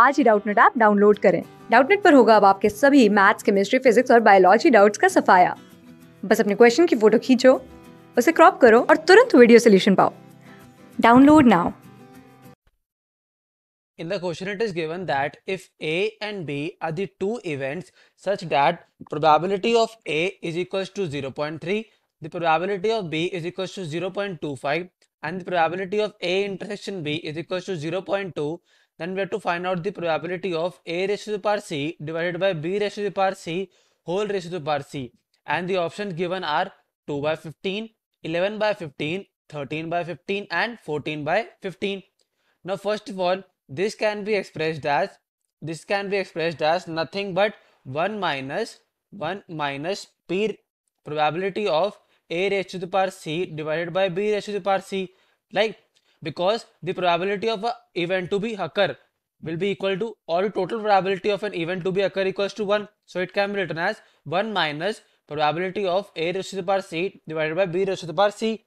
आज ही Doubtnut app download करें डाउटनेट पर होगा अब आपके सभी मैथ्स केमिस्ट्री फिजिक्स और बायोलॉजी डाउट्स का सफाया बस अपने क्वेश्चन की फोटो खींचो उसे क्रॉप करो और तुरंत वीडियो सोल्यूशन पाओ download now In the question, it is given that if A and B are the two events such that probability of A is equals to 0.3, the probability of B is equals to 0.25 and the probability of A intersection B is equals to 0.2, then we have to find out the probability of a ratio to the power c divided by b ratio to the power c whole ratio to the power c and the options given are 2 by 15 11 by 15 13 by 15 and 14 by 15 now first of all this can be expressed as this can be expressed as nothing but 1 minus 1 minus p probability of a raised to the power c divided by b raised to the power c like because the probability of an event to be occur will be equal to or total probability of an event to be occur equals to 1. So it can be written as 1 minus probability of A raised to the power C divided by B raised to the power C.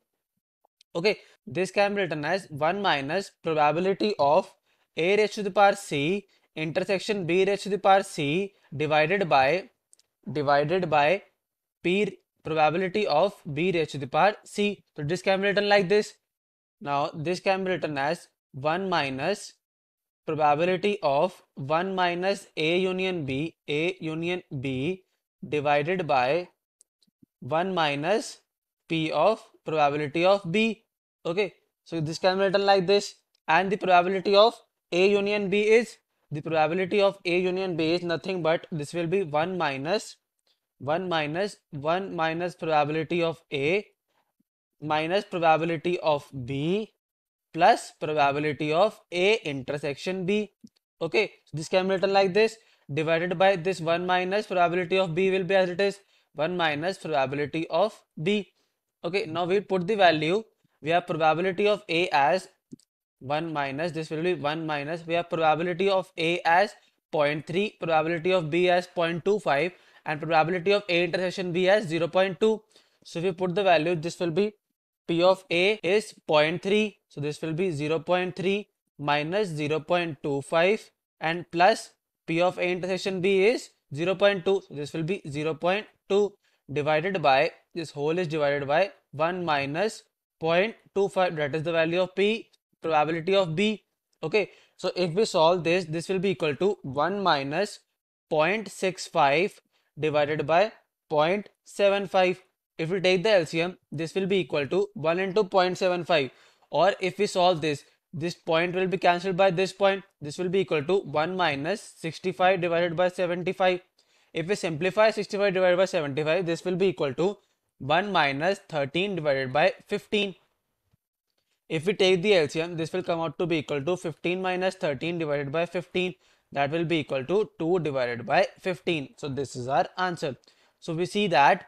Okay, this can be written as 1 minus probability of A raised to the power C intersection B raised to the power C divided by divided by P probability of B raised to the power C. So this can be written like this. Now this can be written as 1 minus probability of 1 minus A union B, A union B divided by 1 minus P of probability of B. Okay, so this can be written like this and the probability of A union B is the probability of A union B is nothing but this will be 1 minus 1 minus 1 minus probability of A minus probability of B plus probability of A intersection B. Okay, so this can be written like this divided by this 1 minus probability of B will be as it is 1 minus probability of B. Okay, now we put the value. We have probability of A as 1 minus, this will be 1 minus. We have probability of A as 0.3, probability of B as 0.25 and probability of A intersection B as 0.2. So if you put the value, this will be P of A is 0.3. So this will be 0.3 minus 0.25 and plus P of A intersection B is 0.2. So this will be 0.2 divided by this whole is divided by 1 minus 0.25 that is the value of P probability of B. Okay. So if we solve this, this will be equal to 1 minus 0.65 divided by 0.75 if we take the LCM, this will be equal to 1 into 0.75 or if we solve this, this point will be cancelled by this point. This will be equal to 1 minus 65 divided by 75. If we simplify 65 divided by 75, this will be equal to 1 minus 13 divided by 15. If we take the LCM, this will come out to be equal to 15 minus 13 divided by 15. That will be equal to 2 divided by 15. So this is our answer. So we see that